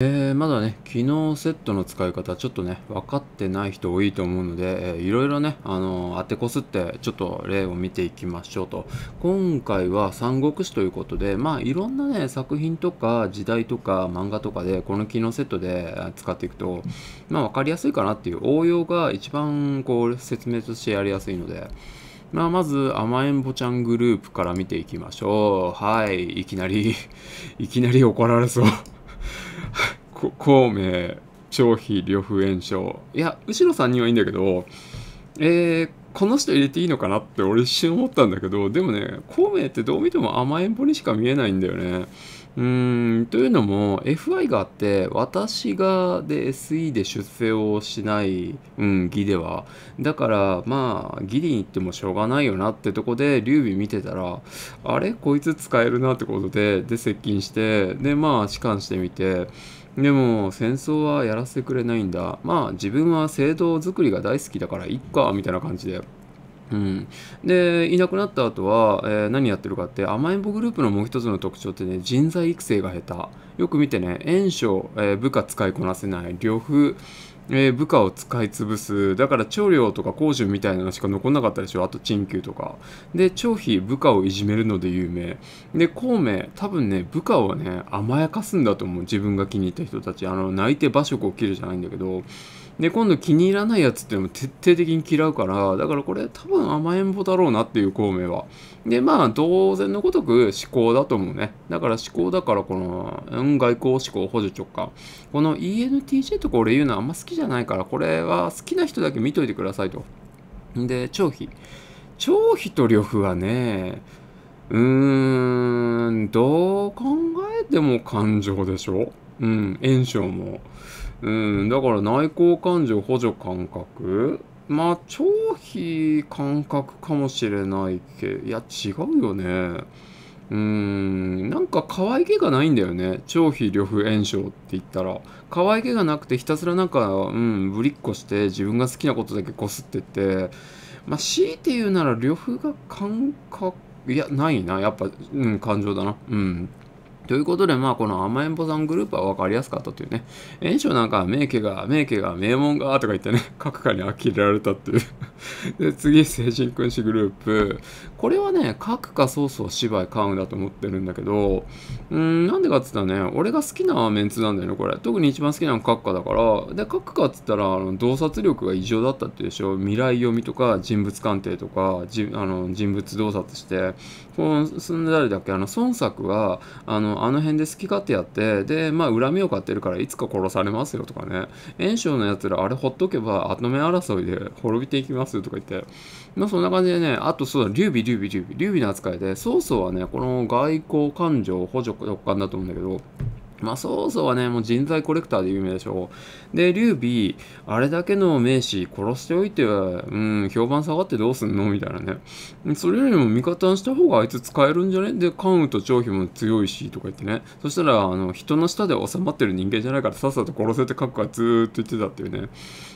えー、まだね、機能セットの使い方、ちょっとね、分かってない人多いと思うので、えー、いろいろね、あのー、当てこすって、ちょっと例を見ていきましょうと。今回は三国志ということで、まあ、いろんなね、作品とか、時代とか、漫画とかで、この機能セットで使っていくと、まあ、分かりやすいかなっていう応用が一番、こう、説明としてやりやすいので、まあ、まず甘えんぼちゃんグループから見ていきましょう。はい、いきなりいきなり怒られそう孔明張飛呂布炎症いや後ろ3人はいいんだけどえー、この人入れていいのかなって俺一瞬思ったんだけどでもね孔明ってどう見ても甘えん坊にしか見えないんだよねうーんというのも FI があって私がで SE で出世をしない、うん、義ではだからまあギリに行ってもしょうがないよなってとこで劉備見てたらあれこいつ使えるなってことでで接近してでまあ仕官してみてでも戦争はやらせてくれないんだまあ自分は制度作りが大好きだからいっかみたいな感じで。うん、でいなくなった後は、えー、何やってるかって甘えん坊グループのもう一つの特徴ってね人材育成が下手よく見てね遠所、えー、部下使いこなせない呂布えー、部下を使い潰す。だから、長領とか公衆みたいなのしか残んなかったでしょ。あと、陳旧とか。で、長飛、部下をいじめるので有名。で、孔明、多分ね、部下をね、甘やかすんだと思う。自分が気に入った人たち。あの、泣いて馬食を切るじゃないんだけど、で今度気に入らないやつっていうのも徹底的に嫌うからだからこれ多分甘えん坊だろうなっていう孔明はでまあ当然のごとく思考だと思うねだから思考だからこの、うん、外交思考補助直下この ENTJ とか俺言うのあんま好きじゃないからこれは好きな人だけ見といてくださいとで張飛張飛と呂布はねうーんどう考えても感情でしょうん炎症も。うん、だから内向感情補助感覚まあ、超非感覚かもしれないけど、いや、違うよね。うーん、なんか可愛げがないんだよね。超非呂布炎症って言ったら。可愛げがなくて、ひたすらなんか、うん、ぶりっこして、自分が好きなことだけこすってて、まあ、強いて言うなら、呂布が感覚、いや、ないな。やっぱ、うん、感情だな。うん。ということで、まあ、この甘えんぼさんグループは分かりやすかったというね。園長なんかは名家が、名家が、名門が、とか言ってね、各 家に呆れられたっていう で、次、精人君子グループ。これはね、各家ソース芝居買うんだと思ってるんだけど、うん、なんでかっつったらね、俺が好きなメンツなんだよね、これ。特に一番好きなの各家だから、で、各家っつったら、あの洞察力が異常だったっていうでしょ。未来読みとか、人物鑑定とか、じあの人物洞察して、こう住んで誰だっけあの孫作はあのあの辺で好き勝手やってでまあ恨みを買ってるからいつか殺されますよとかね炎章のやつらあれほっとけば後目争いで滅びていきますとか言ってまあそんな感じでねあとそうだ劉備劉備劉備劉備の扱いで曹操はねこの外交感情補助直感だと思うんだけどまあ、曹操はね、もう人材コレクターで有名でしょう。で、劉備、あれだけの名士殺しておいて、うん、評判下がってどうすんのみたいなね。それよりも味方にした方があいつ使えるんじゃねで、関羽と張飛も強いし、とか言ってね。そしたら、あの、人の下で収まってる人間じゃないから、さっさと殺せってくか、ずーっと言ってたっていうね。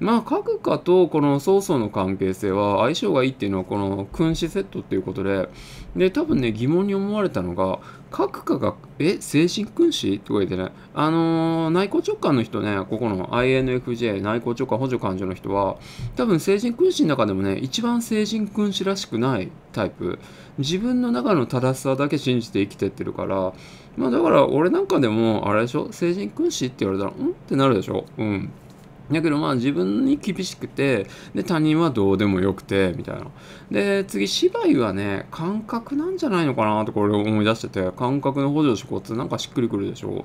まあ、書くかとこの曹操の関係性は相性がいいっていうのは、この君子セットっていうことで、で、多分ね、疑問に思われたのが、各科が、え、精神君子とか言ってね、あのー、内向直感の人ね、ここの INFJ、内向直感補助感情の人は、多分精神君子の中でもね、一番精神君子らしくないタイプ。自分の中の正しさだけ信じて生きてってるから、まあだから俺なんかでも、あれでしょ、精神君子って言われたら、んってなるでしょ。うん。だけどまあ自分に厳しくてで他人はどうでもよくてみたいなで次芝居はね感覚なんじゃないのかなってこれ思い出してて感覚の補助しこつなんかしっくりくるでしょ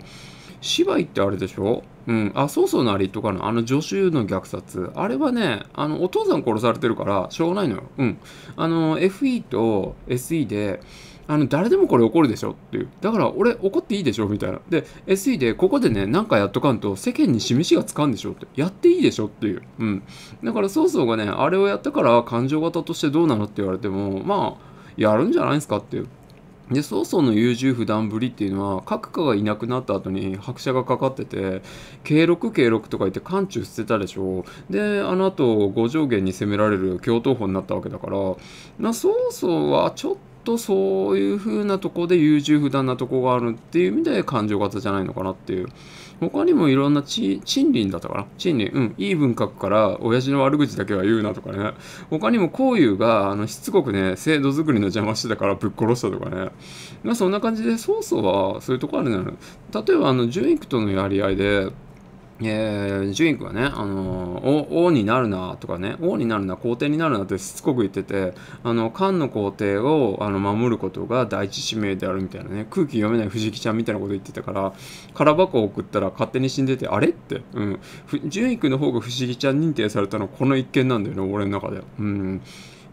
芝居ってあれでしょうん。あ、そうそうなりとかの、あの助手の虐殺。あれはね、あの、お父さん殺されてるから、しょうがないのよ。うん。あの、FE と SE で、あの、誰でもこれ怒るでしょっていう。だから俺怒っていいでしょみたいな。で、SE でここでね、なんかやっとかんと世間に示しがつかんでしょって。やっていいでしょっていう。うん。だから曹操がね、あれをやったから感情型としてどうなのって言われても、まあ、やるんじゃないですかっていう。で、曹操の優柔不断ぶりっていうのは、各家がいなくなった後に拍車がかかってて、慶六慶六とか言って漢中捨てたでしょ。で、あの後、五条元に攻められる共闘法になったわけだから、な曹操はちょっとそういう風なとこで優柔不断なとこがあるっていう意味で感情型じゃないのかなっていう他にもいろんな賃金だったかな賃金うんいい文書くから親父の悪口だけは言うなとかね他にもこういうがあのしつこくね制度作りの邪魔してたからぶっ殺したとかねまあそんな感じで曹操はそういうとこあるじゃない例えばあのジュンクとのやり合いでえー、イン君はね、あのー、王になるなとかね、王になるな、皇帝になるなってしつこく言ってて、あの、漢の皇帝をあの守ることが第一使命であるみたいなね、空気読めない藤木ちゃんみたいなこと言ってたから、空箱を送ったら勝手に死んでて、あれって、うん。順ン君の方が藤木ちゃん認定されたのはこの一件なんだよね、俺の中で。うん。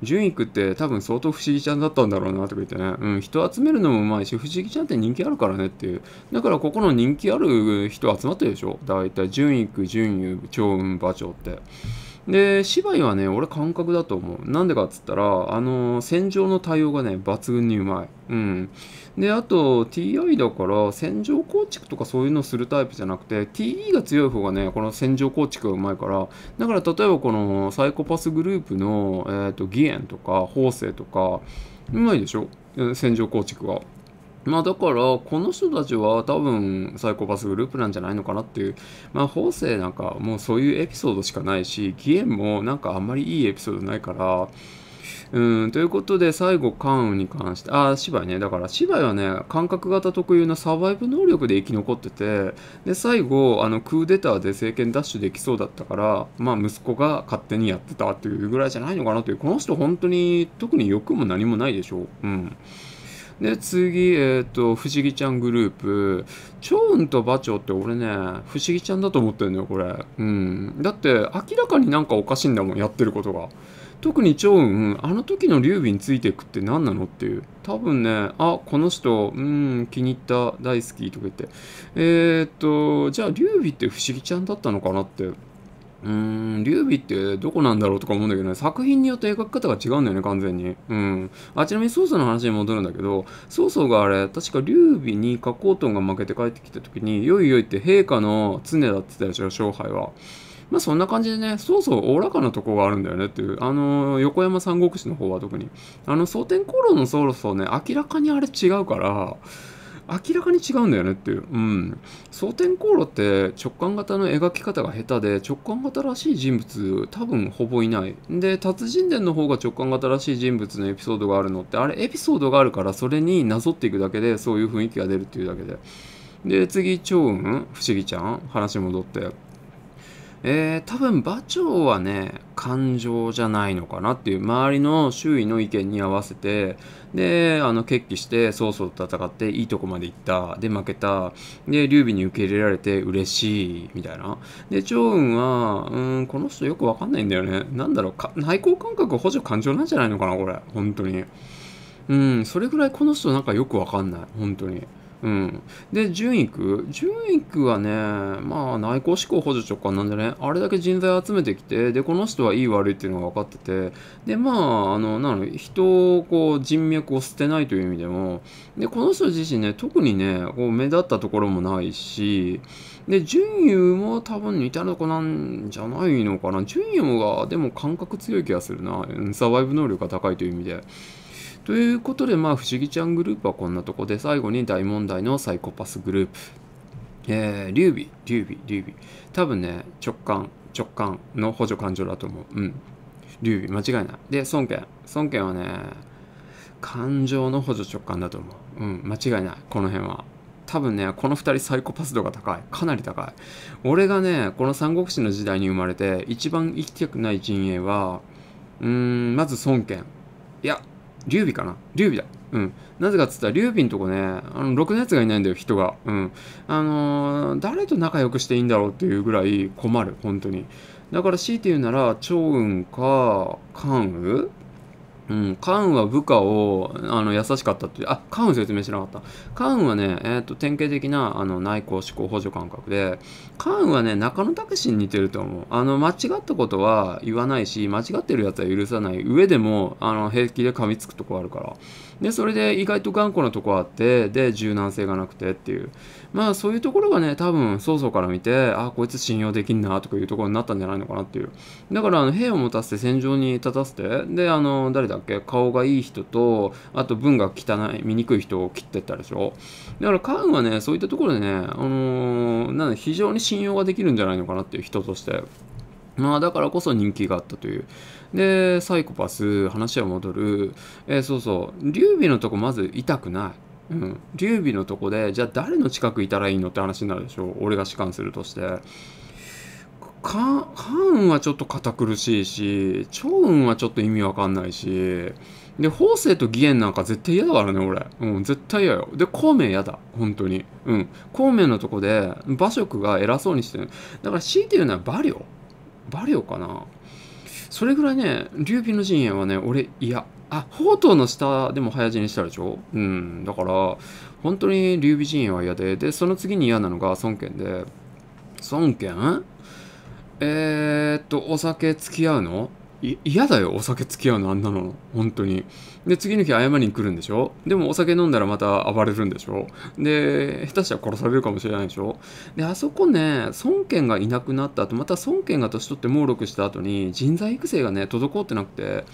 純育って多分相当不思議ちゃんだったんだろうなとか言ってね、うん、人集めるのもうまいし、不思議ちゃんって人気あるからねっていう。だからここの人気ある人集まってるでしょ大体、純育、順位、長雲、馬長って。で、芝居はね、俺感覚だと思う。なんでかっつったら、あのー、戦場の対応がね、抜群にうまい。うん。であと TI だから線状構築とかそういうのをするタイプじゃなくて TE が強い方がねこの線状構築がうまいからだから例えばこのサイコパスグループの、えーと、と義援とか法政とかうまいでしょ線場構築は。まあだから、この人たちは多分サイコパスグループなんじゃないのかなっていう。まあ、法政なんかもうそういうエピソードしかないし、義援もなんかあんまりいいエピソードないから、うん、ということで、最後、関羽に関して、あ、芝居ね、だから芝居はね、感覚型特有のサバイブ能力で生き残ってて、で、最後、あの、クーデターで政権奪取できそうだったから、まあ、息子が勝手にやってたっていうぐらいじゃないのかなという、この人本当に特に欲も何もないでしょう。うん。で、次、えっ、ー、と、不思議ちゃんグループ。チョーンとバチョって俺ね、不思議ちゃんだと思ってんのよ、これ。うん。だって、明らかになんかおかしいんだもん、やってることが。特に趙雲あの時の劉備についていくって何なのっていう多分ねあこの人うん気に入った大好きとか言ってえー、っとじゃあ劉備って不思議ちゃんだったのかなってうーん、劉備ってどこなんだろうとか思うんだけどね、作品によって描き方が違うんだよね、完全に。うん。あ、ちなみに曹操の話に戻るんだけど、曹操があれ、確か劉備に加工トンが負けて帰ってきた時に、よいよいって陛下の常だって言ったでしょ、勝敗は。まあそんな感じでね、そうそうおおらかなとこがあるんだよねっていう、あの、横山三国志の方は特に。あの、蒼天航路のそろそろね、明らかにあれ違うから、明らかに違うんだよねっていう。うん。蒼天航路って直感型の描き方が下手で、直感型らしい人物多分ほぼいない。で、達人伝の方が直感型らしい人物のエピソードがあるのって、あれエピソードがあるからそれになぞっていくだけでそういう雰囲気が出るっていうだけで。で、次、趙雲、不思議ちゃん、話戻って。えー、多分馬長はね感情じゃないのかなっていう周りの周囲の意見に合わせてであの決起して曹操と戦っていいとこまで行ったで負けたで劉備に受け入れられて嬉しいみたいなで趙雲はうんこの人よくわかんないんだよねなんだろう内向感覚補助感情なんじゃないのかなこれ本当にうんそれぐらいこの人なんかよくわかんない本当に。うん。で、純育。純育はね、まあ、内向志向補助直感なんでね、あれだけ人材集めてきて、で、この人はいい悪いっていうのが分かってて、で、まあ、あの、なの、人を、こう、人脈を捨てないという意味でも、で、この人自身ね、特にね、こう、目立ったところもないし、で、純優も多分似たような子なんじゃないのかな。純優が、でも感覚強い気がするな。サバイブ能力が高いという意味で。ということで、まあ、不思議ちゃんグループはこんなとこで、最後に大問題のサイコパスグループ。えー、劉備、劉備、劉備。多分ね、直感、直感の補助感情だと思う。うん。劉備、間違いない。で、孫権。孫権はね、感情の補助直感だと思う。うん、間違いない。この辺は。多分ね、この二人サイコパス度が高い。かなり高い。俺がね、この三国志の時代に生まれて、一番生きたくない陣営は、うーん、まず孫権。いや、劉備かな劉備だ。うん。なぜかっつったら、劉備のとこね、あの、ろくなやつがいないんだよ、人が。うん。あのー、誰と仲良くしていいんだろうっていうぐらい困る、本当に。だから強いて言うなら、趙雲か、関羽うん、カウンは部下をあの優しかったっていう、あ、カウン説明しなかった。カウンはね、えー、っと、典型的なあの内向思考補助感覚で、カウンはね、中野拓司に似てると思う。あの、間違ったことは言わないし、間違ってるやつは許さない。上でも、あの、平気で噛みつくとこあるから。でそれで意外と頑固なとこあってで柔軟性がなくてっていうまあそういうところがね多分曹操から見てあこいつ信用できんなとかいうところになったんじゃないのかなっていうだからあの兵を持たせて戦場に立たせてであの誰だっけ顔がいい人とあと文が汚い醜い人を切ってったでしょだからカウンはねそういったところでねあのー、なん非常に信用ができるんじゃないのかなっていう人として。まあだからこそ人気があったという。で、サイコパス、話は戻る。えー、そうそう、劉備のとこまず痛くない。うん、劉備のとこでじゃあ誰の近くいたらいいのって話になるでしょ俺が士官するとしてん、ーンはちょっと堅苦しいし趙雲はちょっと意味わかんないしで法政と義援なんか絶対嫌だからね俺、うん、絶対嫌よで孔明嫌だ本当にうん孔明のとこで馬謖が偉そうにしてるだから強いて言うのは馬領。バリオかなそれぐらいね、劉備の陣営はね、俺、いや、あ、宝刀の下でも早死にしたでしょうん、だから、本当に劉備陣営は嫌で、で、その次に嫌なのが孫権で、孫権えー、っと、お酒付き合うの嫌だよお酒付き合うのあんなの本当にで次の日謝りに来るんでしょでもお酒飲んだらまた暴れるんでしょで下手したら殺されるかもしれないでしょであそこね孫権がいなくなった後また孫権が年取って猛録した後に人材育成がね滞ってなくて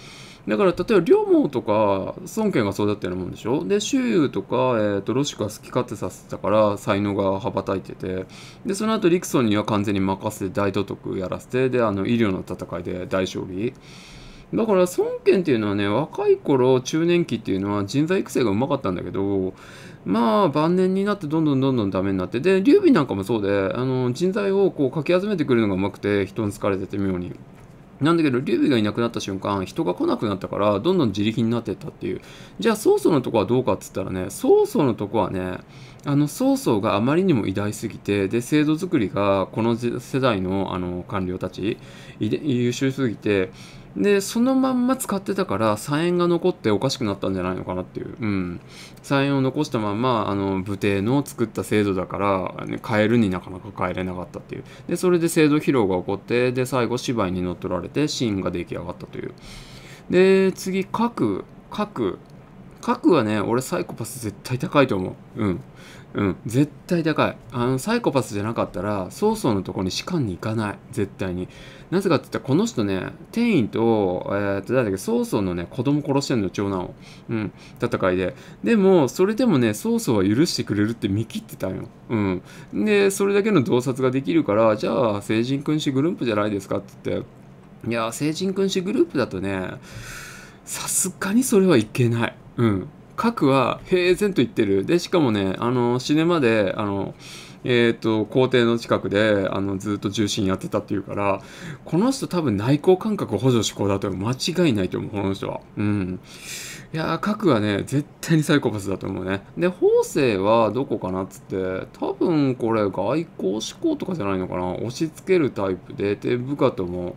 だから、例えば、両毛とか、孫権がそうだったようなもんでしょで、周遊とか、えっ、ー、と、ロシカ好き勝手させたから、才能が羽ばたいてて、で、その後、リクソンには完全に任せて、大都督やらせて、で、あの、医療の戦いで大勝利。だから孫権っていうのはね若い頃中年期っていうのは人材育成がうまかったんだけどまあ晩年になってどんどんどんどんダメになってで劉備なんかもそうであの人材をこうかき集めてくるのがうまくて人に好かれてて妙に。なんだけど、劉備がいなくなった瞬間、人が来なくなったから、どんどん自力になっていったっていう。じゃあ、曹操のとこはどうかっつったらね、曹操のとこはね、あの、曹操があまりにも偉大すぎて、で、制度作りが、この世代の、あの、官僚たち、優秀すぎて、で、そのまんま使ってたから、3円が残っておかしくなったんじゃないのかなっていう。うん。3円を残したまま、あの、武帝の作った制度だから、ね、変えるになかなか変えれなかったっていう。で、それで制度疲労が起こって、で、最後芝居に乗っ取られて、シーンが出来上がったという。で、次、核、核。核はね、俺サイコパス絶対高いと思う。うん。うん、絶対高い。あの、サイコパスじゃなかったら、曹操のとこに士官に行かない。絶対に。なぜかって言ったら、この人ね、天員と、えー、っと、誰だっけ、曹操のね、子供殺してんの、長男を。うん、戦いで。でも、それでもね、曹操は許してくれるって見切ってたんよ。うん。で、それだけの洞察ができるから、じゃあ、成人君子グループじゃないですかって言って、いや、成人君子グループだとね、さすがにそれはいけない。うん。核は平然と言ってる。で、しかもね、あの、死ネまで、あの、えっ、ー、と、皇帝の近くで、あの、ずっと重心やってたっていうから、この人多分内向感覚補助思考だと間違いないと思う、この人は。うん。いやー、核はね、絶対にサイコパスだと思うね。で、法政はどこかなっつって、多分これ外交志向とかじゃないのかな。押し付けるタイプで、で、部下とも、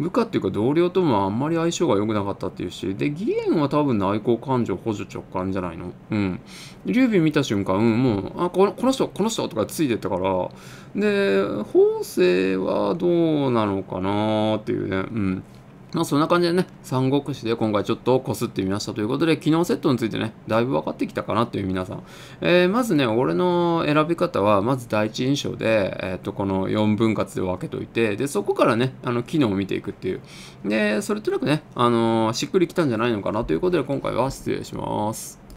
部下っていうか同僚ともあんまり相性が良くなかったっていうし、で、義援は多分内向感情補助直感じゃないのうん。劉備見た瞬間、うん、もう、あ、このこの人、この人とかついてったから、で、法政はどうなのかなっていうね、うん。まあそんな感じでね、三国志で今回ちょっとこすってみましたということで、機能セットについてね、だいぶ分かってきたかなという皆さん。えー、まずね、俺の選び方は、まず第一印象で、えー、っと、この4分割で分けといて、で、そこからね、あの、機能を見ていくっていう。で、それとなくね、あのー、しっくりきたんじゃないのかなということで、今回は失礼します。